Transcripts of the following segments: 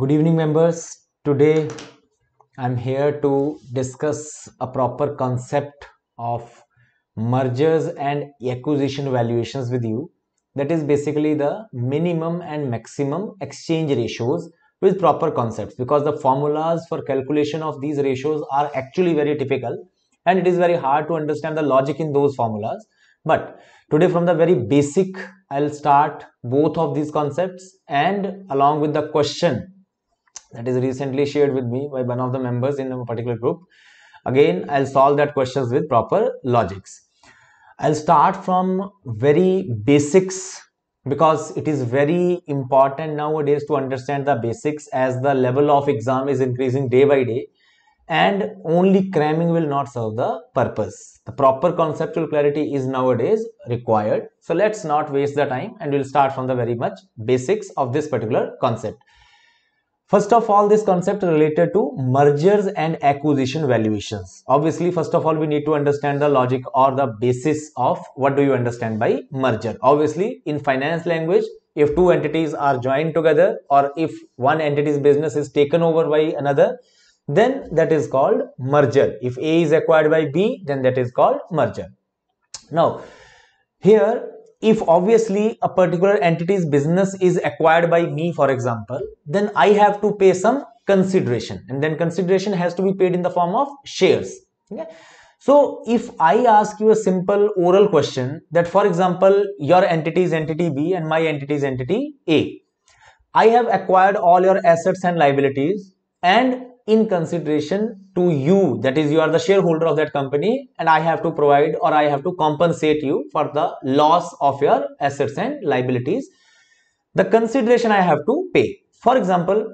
good evening members today i'm here to discuss a proper concept of mergers and acquisition valuations with you that is basically the minimum and maximum exchange ratios with proper concepts because the formulas for calculation of these ratios are actually very typical and it is very hard to understand the logic in those formulas but today from the very basic i'll start both of these concepts and along with the question that is recently shared with me by one of the members in a particular group. Again, I'll solve that questions with proper logics. I'll start from very basics because it is very important nowadays to understand the basics as the level of exam is increasing day by day and only cramming will not serve the purpose. The proper conceptual clarity is nowadays required. So let's not waste the time and we'll start from the very much basics of this particular concept. First of all, this concept related to mergers and acquisition valuations. Obviously, first of all, we need to understand the logic or the basis of what do you understand by merger. Obviously, in finance language, if two entities are joined together or if one entity's business is taken over by another, then that is called merger. If A is acquired by B, then that is called merger. Now, here if obviously a particular entity's business is acquired by me, for example, then I have to pay some consideration and then consideration has to be paid in the form of shares. Okay? So if I ask you a simple oral question that, for example, your entity is entity B and my entity is entity A. I have acquired all your assets and liabilities and in consideration to you that is you are the shareholder of that company and i have to provide or i have to compensate you for the loss of your assets and liabilities the consideration i have to pay for example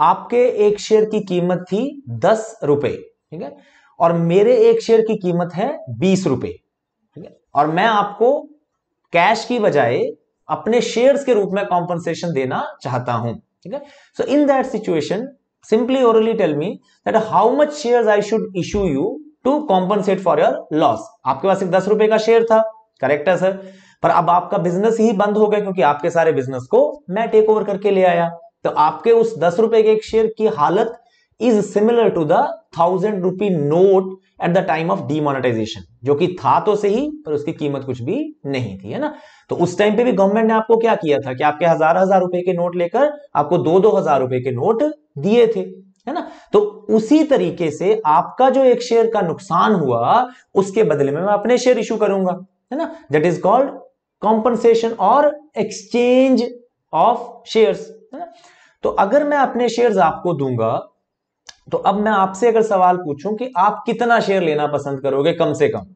आपके एक share की कीमत थी दस रुपए ठीक है और मेरे एक शेयर की कीमत है बीस रुपए ठीक है और मैं आपको कैश की बजाय अपने शेयर्स के रूप में कॉम्पनसेशन देना चाहता हूं ठीक है so in that situation simply orally tell me that how much shares I should issue you to compensate for your loss. आपके पास एक दस रुपए का शेयर था करेक्ट है सर पर अब आपका बिजनेस ही बंद हो गया क्योंकि आपके सारे बिजनेस को मैं टेक ओवर करके ले आया तो आपके उस दस रुपए के एक शेयर की हालत is similar to the thousand rupee note at the time of demonetisation जो कि था तो सही पर उसकी कीमत कुछ भी नहीं थी है ना तो उस टाइम पे भी गवर्नमेंट ने आपको क्या किया था कि आपके हजार हजार रुपए के नोट लेकर आपको दो दो हजार रुपए के नोट दिए थे है ना तो उसी तरीके से आपका जो एक शेयर का नुकसान हुआ उसके बदले में मैं अपने शेयर इशू करूंगा है ना दट इज कॉल्ड कॉम्पनसेशन और एक्सचेंज ऑफ शेयर्स है ना तो अगर मैं अपने शेयर्स आपको दूंगा तो अब मैं आपसे अगर सवाल पूछूं कि आप कितना शेयर लेना पसंद करोगे कम से कम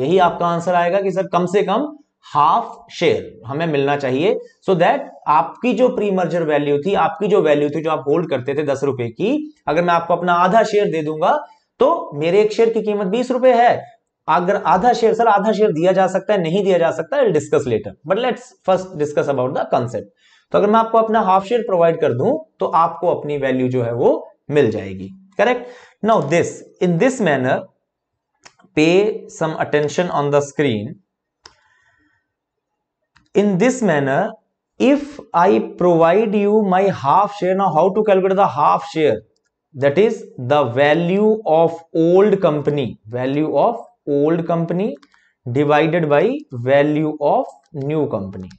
यही आपका आंसर आएगा कि सर कम से कम हाफ शेयर हमें मिलना चाहिए सो so दैट आपकी जो प्री मर्जर वैल्यू थी आपकी जो वैल्यू थी जो आप होल्ड करते थे दस रुपए की अगर मैं आपको अपना आधा शेयर दे दूंगा तो मेरे एक शेयर की कीमत बीस रुपए है अगर आधा शेयर सर आधा शेयर दिया जा सकता है नहीं दिया जा सकता है discuss later but let's first discuss about the concept तो अगर मैं आपको अपना हाफ शेयर प्रोवाइड कर दूं तो आपको अपनी वैल्यू जो है वो मिल जाएगी correct now this in this manner pay some attention on the screen in this manner if I provide you my half share now how to calculate the half share that is the value of old company value of old company divided by value of new company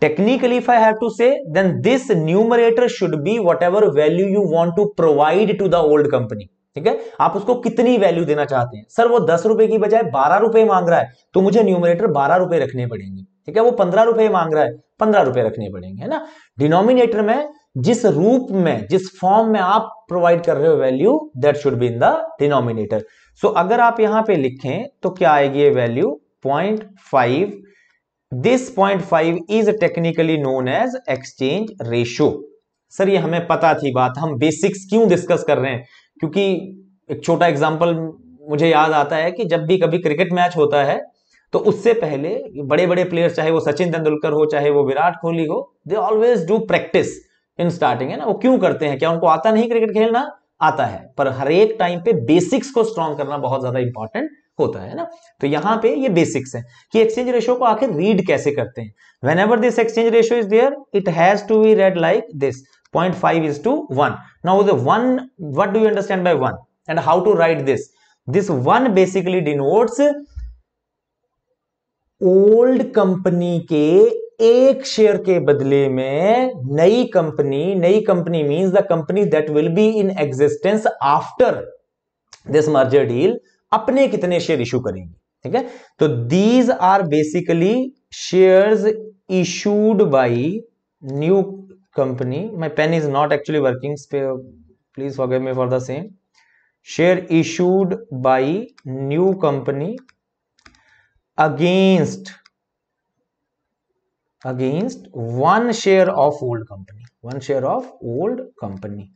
technically if I have to say then this numerator should be whatever value you want to provide to the old company ठीक है आप उसको कितनी value देना चाहते हैं sir वो दस रुपए की बजाय बारह रुपए मांग रहा है तो मुझे न्यूमिनेटर बारह रुपए रखने पड़ेंगे ठीक है वो पंद्रह रुपए मांग रहा है पंद्रह रुपए रखने पड़ेंगे है ना डिनोमिनेटर में जिस रूप में जिस फॉर्म में आप प्रोवाइड कर रहे हो value that should be in the denominator so अगर आप यहां पे लिखें तो क्या आएगी ये value point five this point five is technically known as exchange ratio sir ये हमें पता थी बात हम बेसिक्स क्यों डिस्कस कर रहे हैं क्योंकि एक छोटा एग्जाम्पल मुझे याद आता है कि जब भी कभी क्रिकेट मैच होता है तो उससे पहले बड़े बड़े प्लेयर चाहे वो सचिन तेंदुलकर हो चाहे वो विराट कोहली हो they always do practice in starting है ना वो क्यों करते हैं क्या उनको आता नहीं क्रिकेट खेलना आता है पर हर एक टाइम पे बेसिक्स को स्ट्रॉन्ग करना बहुत ज्यादा इंपॉर्टेंट होता है ना तो यहाँ पे ये बेसिक्स है कि एक्सचेंज रेशो को आखिर रीड कैसे करते हैं whenever this exchange ratio is there it has to be read like this 0.5 is to 1. Now the 1, what do you understand by 1? And how to write this? This 1 basically denotes old company के एक share के बदले में नई company नई company means the company that will be in existence after this merger deal अपने कितने share issue करेंगे ठीक है तो these are basically shares issued by new company my pen is not actually working please forgive me for the same share issued by new company against against one share of old company one share of old company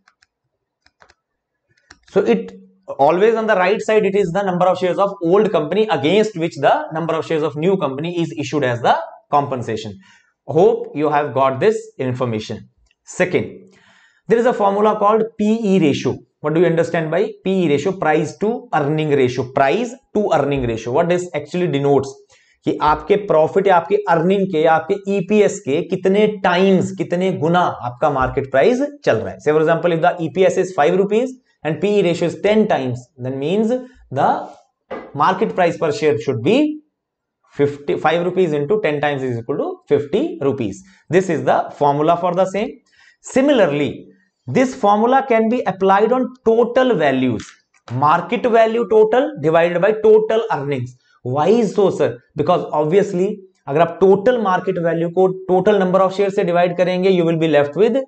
so it always on the right side it is the number of shares of old company against which the number of shares of new company is issued as the compensation Hope you have got this information. Second, there is a formula called PE ratio. What do you understand by PE ratio? Price to earning ratio. Price to earning ratio. What this actually denotes? कि आपके profit या आपके earning के या आपके EPS के कितने times कितने गुना आपका मार्केट प्राइस चल रहा है for example if the EPS is five rupees and PE ratio is ten times then means the market price per share should be 50 5 rupees into 10 times is equal to 50 rupees this is the formula for the same similarly this formula can be applied on total values market value total divided by total earnings why is so sir because obviously agar aap total market value ko total number of shares se divide karenge you will be left with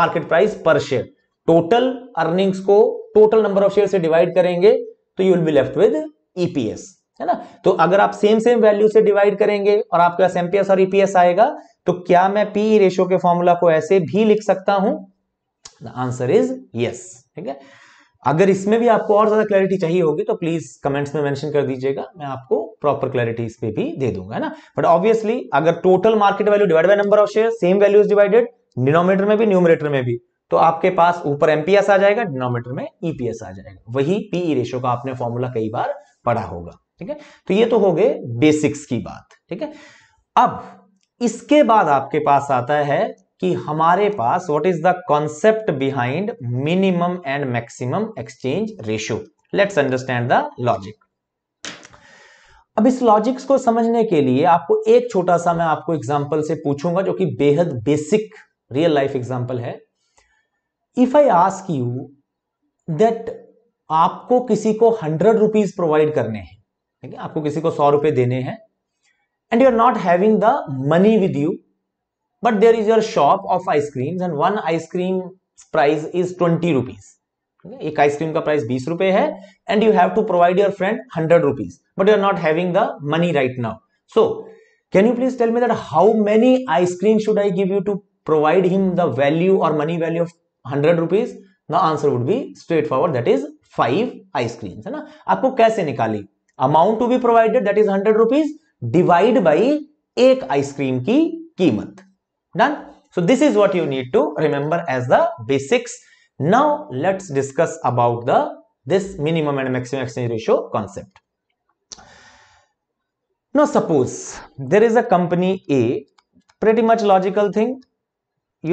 market price per share total earnings ko total number of shares se divide karenge to you will be left with eps है ना तो अगर आप same same value से divide करेंगे और आपके पास एमपीएस और ईपीएस e आएगा तो क्या मैं पी रेशियो e के फॉर्मूला को ऐसे भी लिख सकता हूं द आंसर इज यस ठीक है अगर इसमें भी आपको और ज्यादा क्लैरिटी चाहिए होगी तो प्लीज कमेंट्स में मेंशन कर दीजिएगा मैं आपको प्रॉपर क्लैरिटी इस पर भी दे दूंगा है ना बट ऑब्वियसली अगर total market value divide by number of share same value is divided denominator में भी न्यूमरेटर में भी तो आपके पास ऊपर एमपीएस आ जाएगा डिनोमीटर में ईपीएस e आ जाएगा वही पीई रेशो का आपने फॉर्मूला कई बार पढ़ा होगा ठीक है तो ये तो हो गए बेसिक्स की बात ठीक है अब इसके बाद आपके पास आता है कि हमारे पास what is the concept behind minimum and maximum exchange ratio let's understand the logic अब इस लॉजिक्स को समझने के लिए आपको एक छोटा सा मैं आपको एग्जाम्पल से पूछूंगा जो कि बेहद बेसिक रियल लाइफ एग्जाम्पल है if I ask you that आपको किसी को हंड्रेड रुपीज प्रोवाइड करने हैं ठीक है आपको किसी को सौ रुपए देने हैं and you are not having the money with you but there is your shop of ice cream and one ice cream price is twenty rupees एक आइसक्रीम का प्राइस बीस रुपए है and you have to provide your friend hundred rupees but you are not having the money right now so can you please tell me that how many ice cream should I give you to provide him the value और money value of hundred rupees the answer would be straightforward that is five ice cream है ना आपको कैसे निकाली amount to be provided that is hundred rupees divide by एक ice cream की कीमत done so this is what you need to remember as the basics. Now let's discuss about the this minimum and maximum exchange ratio concept. Now suppose there is a company A, pretty much logical thing.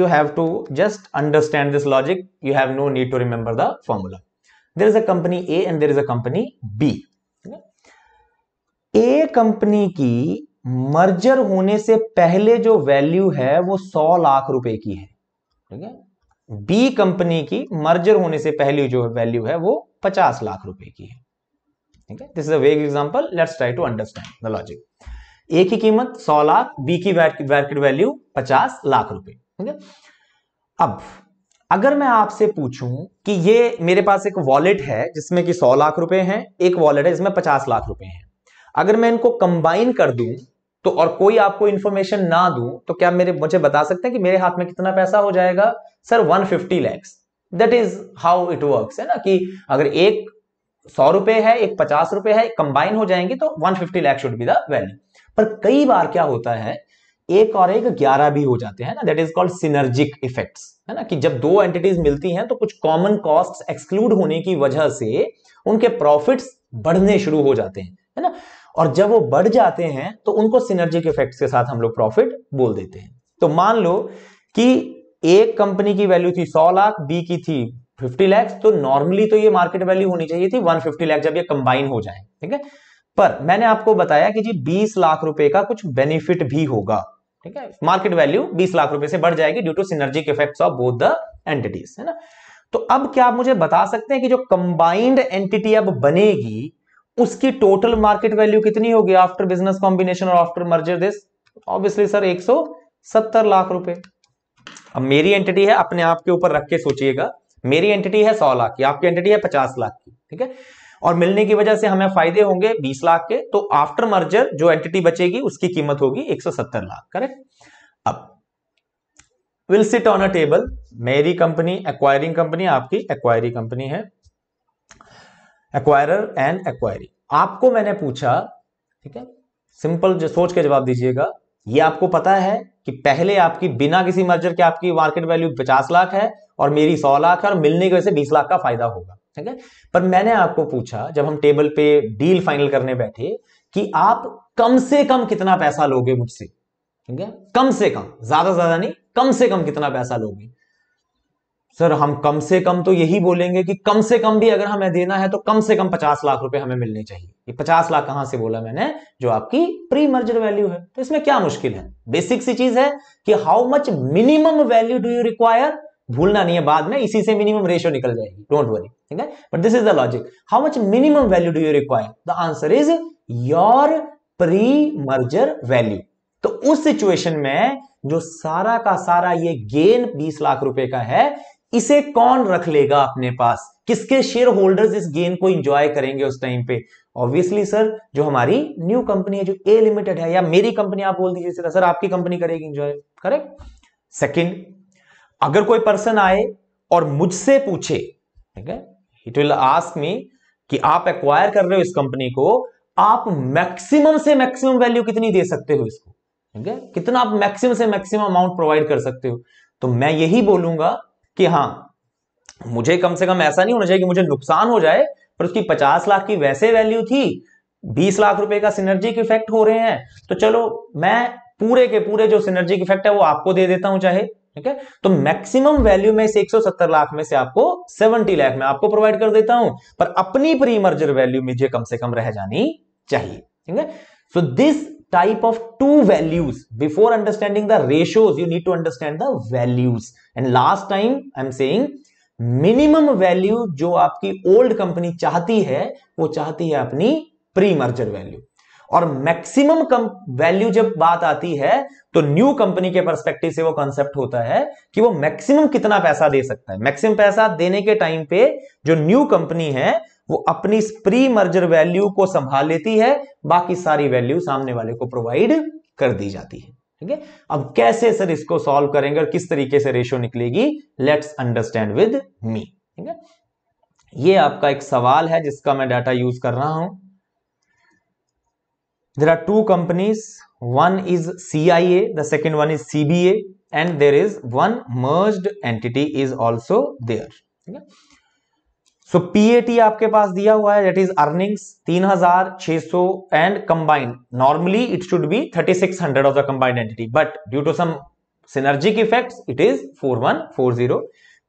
You have to just understand this logic. You have no need to remember the formula. There is a company A and there is a company B. A company की merger होने से पहले जो value है वो सौ लाख रुपए की है ठीक है बी कंपनी की मर्जर होने से पहले जो वैल्यू है वो पचास लाख रुपए की है ठीक है this is a vague example let's try to understand the logic A की कीमत सौ लाख बी की मार्केट वैल्यू पचास लाख रुपए ठीक है अब अगर मैं आपसे पूछूं कि ये मेरे पास एक वॉलेट है जिसमें कि सौ लाख रुपए हैं एक वॉलेट है जिसमें पचास लाख रुपए हैं अगर मैं इनको कंबाइन कर दूं तो और कोई आपको इन्फॉर्मेशन ना दूं तो क्या मेरे मुझे बता सकते हैं कि मेरे हाथ में कितना पैसा हो जाएगा sir 150 fifty lakhs that is how it work है ना कि अगर एक सौ रुपए है एक पचास रुपए है कंबाइन हो जाएंगे तो 150 fifty lakhs should be the value पर कई बार क्या होता है एक और एक ग्यारह भी हो जाते हैं ना that is called synergic effects है ना कि जब दो एंटिटीज मिलती हैं तो कुछ कॉमन कॉस्ट एक्सक्लूड होने की वजह से उनके प्रॉफिट्स बढ़ने शुरू हो जाते हैं है ना और जब वो बढ़ जाते हैं तो उनको सिनर्जिक इफेक्ट्स के साथ हम लोग प्रॉफिट बोल देते हैं तो मान लो कि एक कंपनी की वैल्यू थी सौ लाख बी की थी 50 लाख तो नॉर्मली तो ये मार्केट वैल्यू होनी चाहिए थी 150 लाख जब ये कंबाइन हो जाए ठीक है पर मैंने आपको बताया कि जी 20 लाख रुपए का कुछ बेनिफिट भी होगा ठीक है मार्केट वैल्यू 20 लाख रुपए से बढ़ जाएगी due to synergic effects of both the entities है ना तो अब क्या आप मुझे बता सकते हैं कि जो कंबाइंड एंटिटी अब बनेगी उसकी टोटल मार्केट वैल्यू कितनी होगी आफ्टर बिजनेस कॉम्बिनेशन और after merger this obviously sir 170 lakh रुपए अब मेरी एंटिटी है अपने आप के ऊपर रख के सोचिएगा मेरी एंटिटी है सौ लाख की आपकी एंटिटी है पचास लाख की ठीक है और मिलने की वजह से हमें फायदे होंगे 20 लाख के तो आफ्टर मर्जर जो एंटिटी बचेगी उसकी कीमत होगी 170 लाख करेक्ट अब will sit on a table मेरी कंपनी एक्वायरिंग कंपनी आपकी एक्वायरी कंपनी है एक्वायरर एंड एक्वायरी आपको मैंने पूछा ठीक है सिंपल जो सोच के जवाब दीजिएगा ये आपको पता है कि पहले आपकी बिना किसी मर्जर के आपकी मार्केट वैल्यू पचास लाख है और मेरी सौ लाख है और मिलने की वजह से बीस लाख का फायदा होगा ठीक है पर मैंने आपको पूछा जब हम टेबल पे डील फाइनल करने बैठे कि आप कम से कम कितना पैसा लोगे मुझसे ठीक है कम से कम ज्यादा ज्यादा नहीं कम से कम कितना पैसा लोगे सर हम कम से कम तो यही बोलेंगे कि कम से कम भी अगर हमें देना है तो कम से कम पचास लाख रुपए हमें मिलने चाहिए ये पचास लाख कहां से बोला मैंने जो आपकी प्री मर्जर वैल्यू है तो इसमें क्या मुश्किल है बेसिक सी चीज है कि how much minimum value do you require भूलना नहीं है बाद में इसी से मिनिमम रेशियो निकल जाएगी डोंट वरी ठीक है but this is the logic how much minimum value do you require the answer is your pre merger value तो उस सिचुएशन में जो सारा का सारा ये गेन 20 लाख रुपए का है इसे कौन रख लेगा अपने पास किसके शेयर होल्डर्स इस गेन को इंजॉय करेंगे उस टाइम पे ऑब्वियसली सर जो हमारी न्यू कंपनी है जो ए लिमिटेड है या मेरी कंपनी आप बोल दीजिए सीधा सर आपकी कंपनी करेगी इंजॉय करेक्ट सेकंड अगर कोई पर्सन आए और मुझसे पूछे ठीक है इट विल आस्क मी कि आप एक्वायर कर रहे हो इस कंपनी को आप मैक्सिमम से मैक्सिमम वैल्यू कितनी दे सकते हो इसको ठीक है कितना आप मैक्सिमम से मैक्सिमम अमाउंट प्रोवाइड कर सकते हो तो मैं यही बोलूंगा कि हाँ मुझे कम से कम ऐसा नहीं होना चाहिए कि मुझे नुकसान हो जाए पर उसकी पचास लाख की वैसे वैल्यू थी बीस लाख रुपए का सिनर्जिक इफेक्ट हो रहे हैं तो चलो मैं पूरे के पूरे जो सिनर्जिक इफेक्ट है वो आपको दे देता हूं चाहे ठीक है तो मैक्सिमम वैल्यू में से 170 लाख में से आपको 70 लाख में आपको प्रोवाइड कर देता हूं पर अपनी प्री मर्जर वैल्यू मुझे कम से कम रह जानी चाहिए ठीक है so this of two values before understanding the the you need to understand the values and last time I am saying minimum value जो आपकी ओल्ड कंपनी चाहती है वो चाहती है अपनी प्री मर्जर वैल्यू और मैक्सिमम वैल्यू जब बात आती है तो न्यू कंपनी के परस्पेक्टिव से वो कॉन्सेप्ट होता है कि वो मैक्सिमम कितना पैसा दे सकता है मैक्सिमम पैसा देने के टाइम पे जो न्यू कंपनी है वो अपनी प्री मर्जर वैल्यू को संभाल लेती है बाकी सारी वैल्यू सामने वाले को प्रोवाइड कर दी जाती है ठीक है अब कैसे सर इसको सॉल्व करेंगे और किस तरीके से रेशो निकलेगी लेट्स अंडरस्टैंड विद मी ठीक है ये आपका एक सवाल है जिसका मैं डाटा यूज कर रहा हूं there are two is C I A the second one is C B A and there is one merge entity is also there ठीक है सो पीएटी आपके पास दिया हुआ है दैट इज अर्निंग्स तीन हजार छह सौ and combined normally it should be thirty six hundred of the combined entity but due to some synergic effects it is four one four zero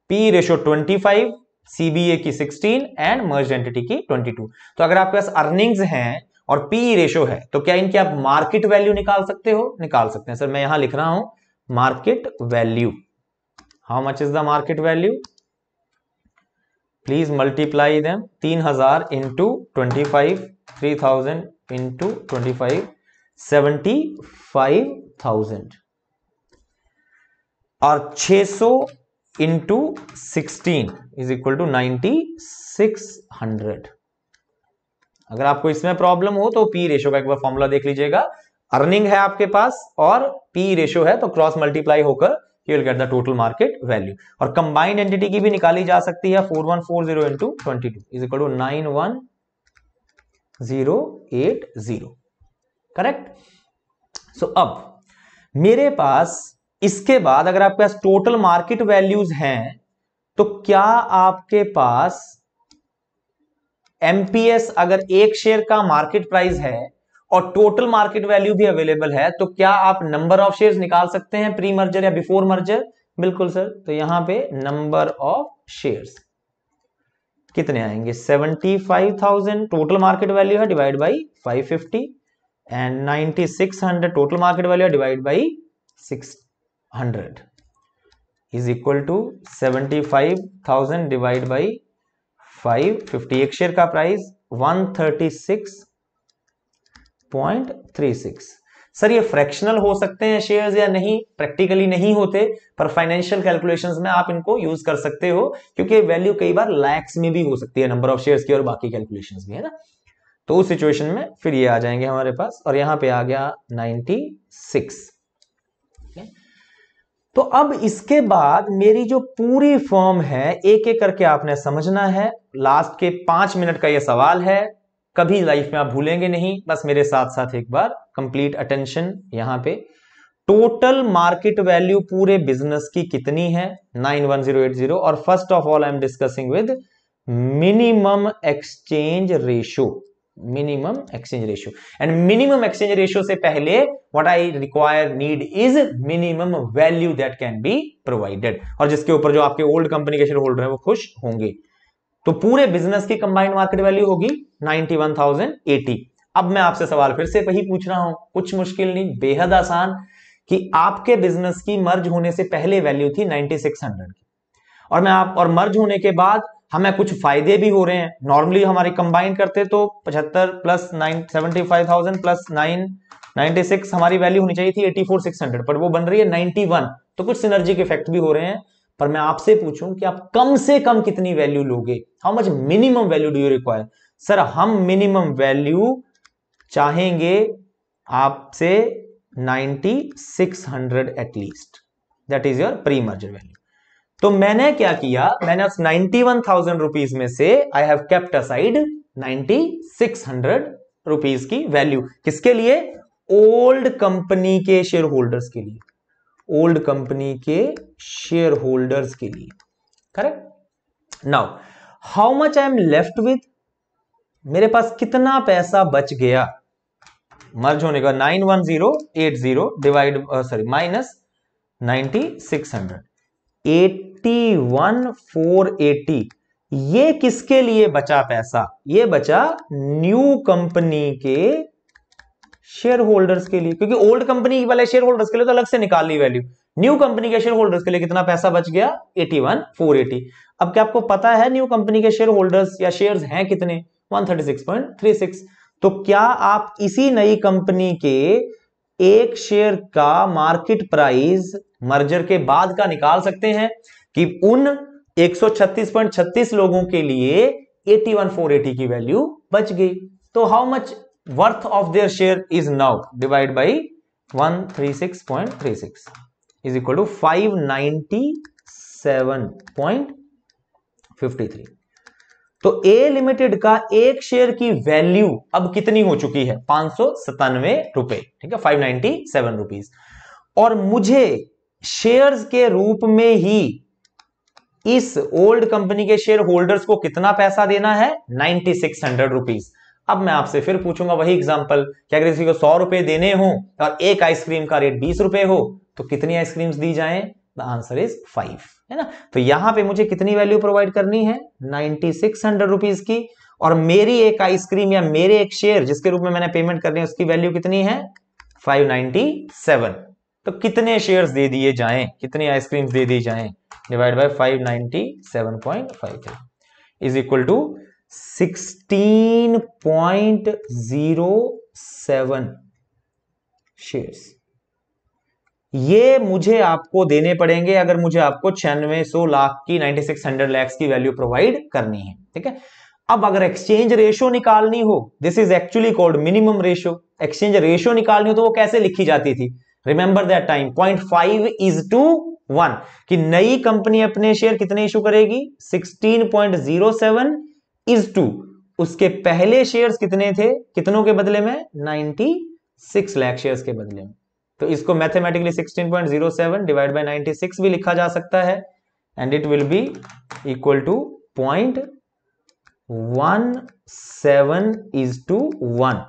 P ratio twenty five CBA की sixteen and merge entity की twenty two तो अगर आपके पास earnings हैं और P ratio है तो क्या इनकी आप मार्केट वैल्यू निकाल सकते हो निकाल सकते हैं सर मैं यहां लिख रहा हूं market value how much is the market value please multiply them तीन हजार into twenty five three thousand into twenty five seventy five thousand और छह सौ into sixteen is equal to ninety six hundred अगर आपको इसमें प्रॉब्लम हो तो पी रेशो का एक बार फॉर्मूला देख लीजिएगा अर्निंग है आपके पास और पी रेशो है तो क्रॉस मल्टीप्लाई होकर you will get the total market value और कंबाइंड एंटिटी की भी निकाली जा सकती है four one four zero into twenty two is equal to nine one zero eight zero correct so अब मेरे पास इसके बाद अगर आपके पास टोटल मार्केट वैल्यूज हैं तो क्या आपके पास एमपीएस अगर एक शेयर का मार्केट प्राइस है और टोटल मार्केट वैल्यू भी अवेलेबल है तो क्या आप नंबर ऑफ शेयर निकाल सकते हैं प्री मर्जर या बिफोर मर्जर बिल्कुल सर तो यहाँ पे नंबर ऑफ शेयर्स कितने आएंगे 75,000 टोटल मार्केट वैल्यू है divide by 550 and 9600 total market value है divide by 600 is equal to 75,000 divide by 550 एक शेयर का price 136 point three six sir ये फ्रैक्शनल हो सकते हैं शेयर्स या नहीं प्रैक्टिकली नहीं होते पर फाइनेंशियल कैलकुलेशंस में आप इनको यूज कर सकते हो क्योंकि वैल्यू कई बार लैक्स में भी हो सकती है नंबर ऑफ शेयर्स की और बाकी कैलकुलेशंस भी है ना तो उस सिचुएशन में फिर ये आ जाएंगे हमारे पास और यहां पे आ गया 96 तो अब इसके बाद मेरी जो पूरी फॉर्म है एक एक करके आपने समझना है लास्ट के पांच मिनट का ये सवाल है कभी लाइफ में आप भूलेंगे नहीं बस मेरे साथ साथ एक बार कंप्लीट अटेंशन यहां पे टोटल मार्केट वैल्यू पूरे बिजनेस की कितनी है 91080 और first of all I am discussing with minimum exchange ratio minimum exchange ratio and minimum exchange ratio से पहले what I require need is minimum value that can be provided और जिसके ऊपर जो आपके ओल्ड कंपनी के शेयर होल्डर है वो खुश होंगे तो पूरे बिजनेस की कंबाइंड मार्केट वैल्यू होगी 91,080 अब मैं आपसे सवाल फिर से वही पूछ रहा हूं कुछ मुश्किल नहीं बेहद आसान कि आपके बिजनेस की मर्ज होने से पहले वैल्यू थी 9600 की और मैं आप और मर्ज होने के बाद हमें कुछ फायदे भी हो रहे हैं नॉर्मली हमारे कंबाइन करते तो पचहत्तर plus nine seventy five thousand plus nine ninety six हमारी वैल्यू होनी चाहिए थी एटी फोर सिक्स हंड्रेड पर वो बन रही है नाइनटी वन तो कुछ सिनर्जी के इफेक्ट भी हो रहे हैं पर मैं आपसे पूछूं कि आप कम से कम कितनी वैल्यू लोगे how much minimum value do you require sir हम मिनिमम वैल्यू चाहेंगे आपसे 9600 at least that is your pre merger value तो मैंने क्या किया मैंने उस नाइन्टी वन थाउजेंड रुपीज में से I have kept aside ninety six hundred rupees की वैल्यू किसके लिए ओल्ड कंपनी के शेयर होल्डर्स के लिए ओल्ड कंपनी के शेयर होल्डर्स के लिए correct now how much I am left with मेरे पास कितना पैसा बच गया मर्ज होने का nine one zero eight zero divide sorry minus ninety six hundred eighty one four eighty ये किसके लिए बचा पैसा ये बचा न्यू कंपनी के शेयर होल्डर्स के लिए क्योंकि ओल्ड कंपनी वाले शेयर होल्डर्स के लिए तो अलग से निकाल ली वैल्यू न्यू कंपनी के शेयर होल्डर्स के लिए कितना पैसा बच गया एटी वन फोर एटी अब क्या आपको पता है न्यू कंपनी के शेयर होल्डर्स या शेयर हैं कितने one thirty six point three six तो क्या आप इसी नई कंपनी के एक शेयर का मार्केट प्राइस मर्जर के बाद का निकाल सकते हैं कि उन एक सौ छत्तीस पॉइंट छत्तीस लोगों के लिए एटी वन फोर एटी की वैल्यू बच गई तो how much worth of their share is now divide by 136.36 is equal to 597.53 तो ए लिमिटेड का एक शेयर की वैल्यू अब कितनी हो चुकी है पांच सौ सतानवे रुपए ठीक है फाइव नाइनटी सेवन रुपीज और मुझे शेयर्स के रूप में ही इस ओल्ड कंपनी के शेयर होल्डर्स को कितना पैसा देना है नाइनटी सिक्स हंड्रेड रुपीज अब मैं आपसे फिर पूछूंगा वही एग्जाम्पल कि अगर किसी को सौ रुपए देने हो और एक आइसक्रीम का रेट बीस रुपए हो तो कितनी आइसक्रीम दी जाए द आंसर इज फाइव है ना तो यहां पे मुझे कितनी वैल्यू प्रोवाइड करनी है नाइनटी सिक्स हंड्रेड रुपीज की और मेरी एक आइसक्रीम या मेरे एक शेयर जिसके रूप में मैंने पेमेंट करनी है उसकी वैल्यू कितनी है फाइव नाइनटी सेवन तो कितने शेयर दे दिए जाए कितनी आइसक्रीम दे दी जाए divide by five ninety seven point five three is equal to sixteen point zero seven shares ये मुझे आपको देने पड़ेंगे अगर मुझे आपको छियानवे सौ लाख की नाइनटी सिक्स हंड्रेड लैक्स की वैल्यू प्रोवाइड करनी है ठीक है अब अगर एक्सचेंज रेशो निकालनी हो this is actually called minimum ratio exchange ratio निकालनी हो तो वो कैसे लिखी जाती थी remember that time point five is to one कि नई कंपनी अपने शेयर कितने इशू करेगी sixteen point zero seven is to उसके पहले शेयर्स कितने थे कितनों के बदले में 96 लाख शेयर्स के बदले में तो इसको मैथमेटिकली 16.07 डिवाइड बाय 96 भी लिखा जा सकता है and it will be equal to point one seven is to one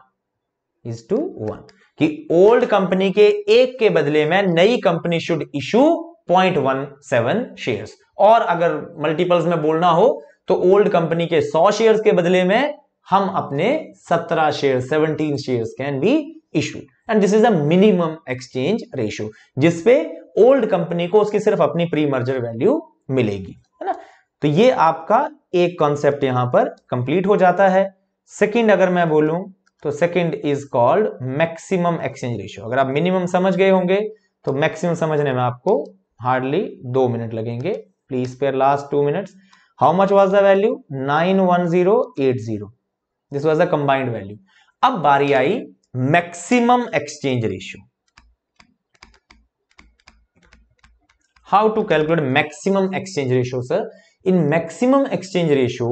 is to one कि ओल्ड कंपनी के एक के बदले में नई कंपनी शुड इशू 0.17 शेयर्स और अगर मल्टीपल्स में बोलना हो तो ओल्ड कंपनी के 100 शेयर्स के बदले में हम अपने 17 share 17 shares can be issue and this is a minimum exchange ratio जिसपे ओल्ड कंपनी को उसकी सिर्फ अपनी प्री मर्जर वैल्यू मिलेगी है ना तो ये आपका एक कॉन्सेप्ट यहां पर कंप्लीट हो जाता है सेकेंड अगर मैं बोलूं तो second is called maximum exchange ratio अगर आप मिनिमम समझ गए होंगे तो मैक्सिमम समझने में आपको हार्डली दो मिनट लगेंगे please bear last two minutes value nine one zero eight zero this was the combined value अब बारी आई maximum exchange ratio how to calculate maximum exchange ratio sir in maximum exchange ratio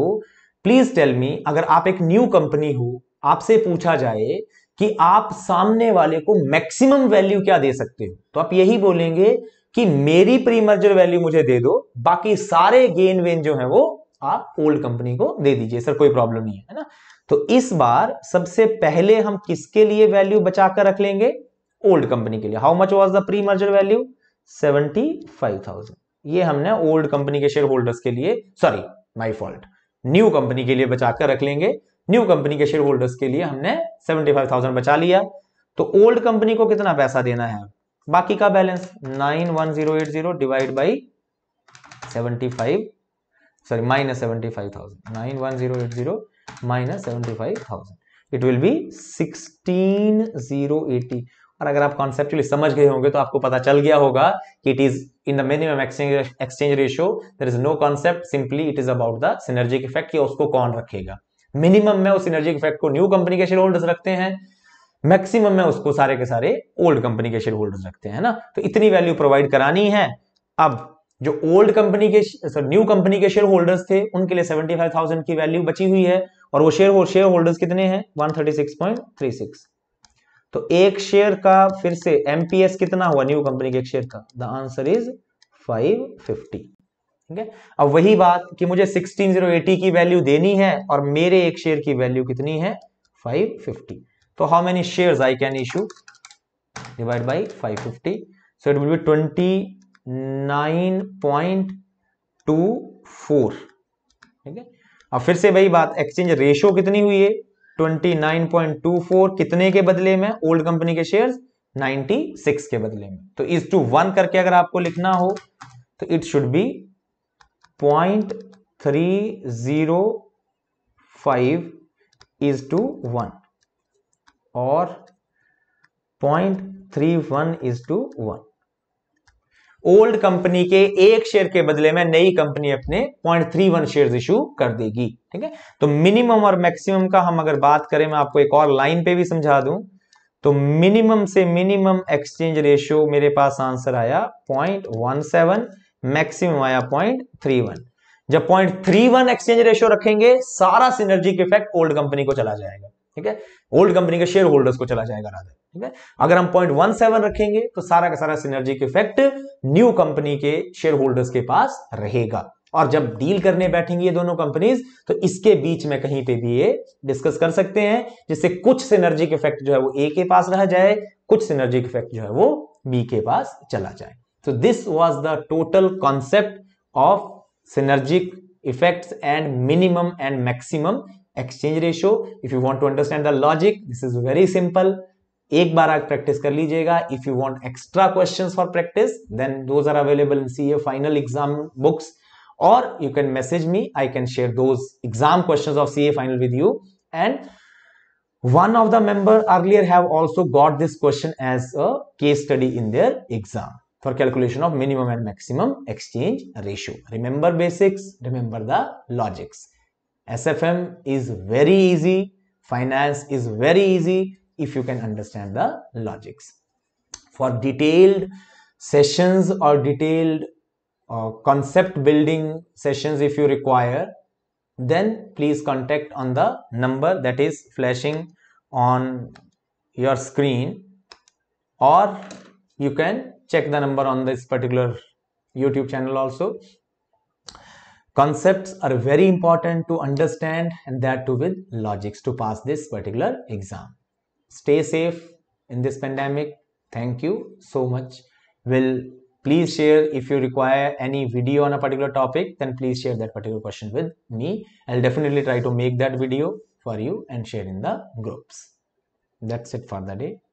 please tell me अगर आप एक new company हो आपसे पूछा जाए कि आप सामने वाले को मैक्सिमम वैल्यू क्या दे सकते हो तो आप यही बोलेंगे कि मेरी प्री मर्जर वैल्यू मुझे दे दो बाकी सारे गेन वेन जो है वो आप ओल्ड कंपनी को दे दीजिए सर कोई प्रॉब्लम नहीं है ना तो इस बार सबसे पहले हम किसके लिए वैल्यू बचा कर रख लेंगे ओल्ड कंपनी के लिए how much was the pre merger value seventy five thousand ये हमने ओल्ड कंपनी के शेयर होल्डर्स के लिए sorry my fault new company के लिए बचा कर रख लेंगे न्यू कंपनी के शेयर होल्डर्स के लिए हमने सेवेंटी फाइव थाउजेंड बचा लिया तो ओल्ड कंपनी को कितना पैसा देना है बाकी का balance nine one zero eight zero divide by seventy five sorry minus seventy five thousand nine one zero eight zero minus seventy five thousand it will be sixteen zero eighty और अगर आप कॉन्सेप्चुअली समझ गए होंगे तो आपको पता चल गया होगा कि it is in the minimum exchange exchange ratio there is no concept simply it is about the synergic effect कि उसको कौन रखेगा मिनिमम में उस सिनर्जिक इफेक्ट को न्यू कंपनी के शेयर होल्डर्स रखते हैं मैक्सिमम में उसको सारे के सारे ओल्ड कंपनी के शेयर होल्डर्स रखते हैं ना तो इतनी वैल्यू प्रोवाइड करानी है अब जो ओल्ड कंपनी के सॉरी न्यू कंपनी के शेयर होल्डर्स थे उनके लिए 75,000 की वैल्यू बची हुई है और वो शेयर शेयर होल्डर्स कितने हैं 136.36 तो एक शेयर का फिर से एमपीएस कितना हुआ न्यू कंपनी के एक शेयर का द आंसर इज 550 ठीक है अब वही बात कि मुझे 16080 की वैल्यू देनी है और मेरे एक शेयर की वैल्यू कितनी है 550 तो how many shares I can issue divide by B twenty nine point two four ठीक है अब फिर से वही बात एक्सचेंज रेशियो कितनी हुई है twenty nine point two four कितने के बदले में ओल्ड कंपनी के शेयर्स सिक्स के बदले में तो इस टू वन करके अगर आपको लिखना हो तो it should be point three zero five is to one और 0.31 is to one old company के एक शेयर के बदले में नई कंपनी अपने 0.31 शेयर्स इशू कर देगी ठीक है तो मिनिमम और मैक्सिमम का हम अगर बात करें मैं आपको एक और लाइन पे भी समझा दूं तो मिनिमम से मिनिमम एक्सचेंज रेशियो मेरे पास आंसर आया 0.17 मैक्सिमम आया 0.31 जब 0.31 एक्सचेंज रेशियो रखेंगे सारा सिनर्जी के इफेक्ट ओल्ड कंपनी को चला जाएगा ठीक है ओल्ड कंपनी के शेयर होल्डर्स को चला जाएगा राधे ठीक है अगर हम पॉइंट वन सेवन रखेंगे तो सारा का सारा सिनर्जी के इफेक्ट न्यू कंपनी के शेयर होल्डर्स के पास रहेगा और जब डील करने बैठेंगे ये दोनों कंपनीज तो इसके बीच में कहीं पे भी ये डिस्कस कर सकते हैं जिससे कुछ सिनर्जी के इफेक्ट जो है वो ए के पास रह जाए कुछ सिनर्जी के इफेक्ट जो है वो बी के पास चला जाए तो this was the total concept of synergic effects and minimum and maximum Exchange ratio. If you want to understand the logic, this is very simple. एक बार practice. प्रैक्टिस कर लीजिएगा if you want extra questions for practice then those are available in CA final exam books or you can message me i can share those exam questions of ca final with you and one of the member earlier have also got this question as a case study in their exam for calculation of minimum and maximum exchange ratio remember basics remember the logics SFM is very easy. Finance is very easy if you can understand the logics. For detailed sessions or detailed uh, concept building sessions if you require, then please contact on the number that is flashing on your screen or you can check the number on this particular YouTube channel also Concepts are very important to understand and that too with logics to pass this particular exam. Stay safe in this pandemic. Thank you so much. Will please share if you require any video on a particular topic, then please share that particular question with me. I'll definitely try to make that video for you and share in the groups. That's it for the day.